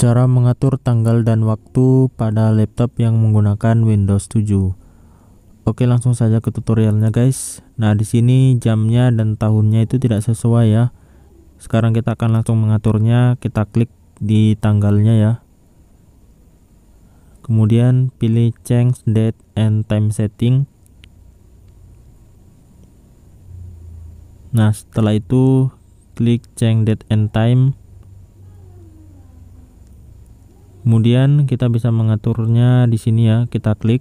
Cara mengatur tanggal dan waktu pada laptop yang menggunakan Windows 7. Oke, langsung saja ke tutorialnya guys. Nah, di sini jamnya dan tahunnya itu tidak sesuai ya. Sekarang kita akan langsung mengaturnya, kita klik di tanggalnya ya. Kemudian pilih change date and time setting. Nah, setelah itu klik change date and time Kemudian kita bisa mengaturnya di sini ya, kita klik.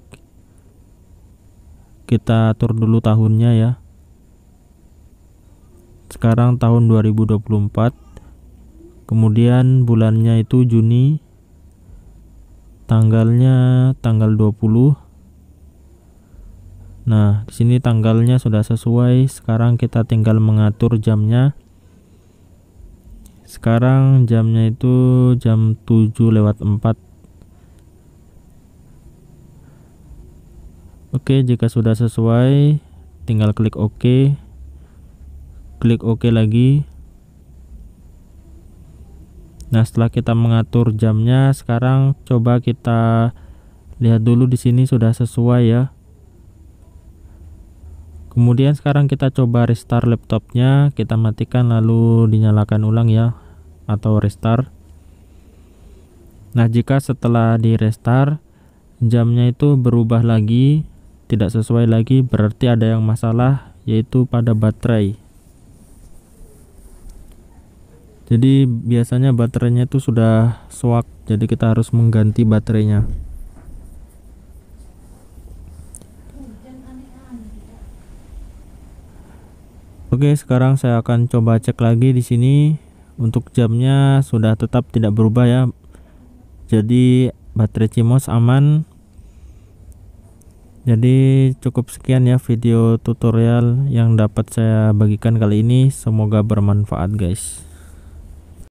Kita atur dulu tahunnya ya. Sekarang tahun 2024. Kemudian bulannya itu Juni. Tanggalnya tanggal 20. Nah, di sini tanggalnya sudah sesuai. Sekarang kita tinggal mengatur jamnya sekarang jamnya itu jam 7 lewat 4 Oke, jika sudah sesuai, tinggal klik OK. Klik OK lagi. Nah, setelah kita mengatur jamnya, sekarang coba kita lihat dulu di sini sudah sesuai ya. Kemudian sekarang kita coba restart laptopnya, kita matikan lalu dinyalakan ulang ya atau restart. Nah, jika setelah di restart jamnya itu berubah lagi, tidak sesuai lagi, berarti ada yang masalah yaitu pada baterai. Jadi biasanya baterainya itu sudah swak, jadi kita harus mengganti baterainya. Oke, sekarang saya akan coba cek lagi di sini untuk jamnya sudah tetap tidak berubah ya jadi baterai cmos aman jadi cukup sekian ya video tutorial yang dapat saya bagikan kali ini semoga bermanfaat guys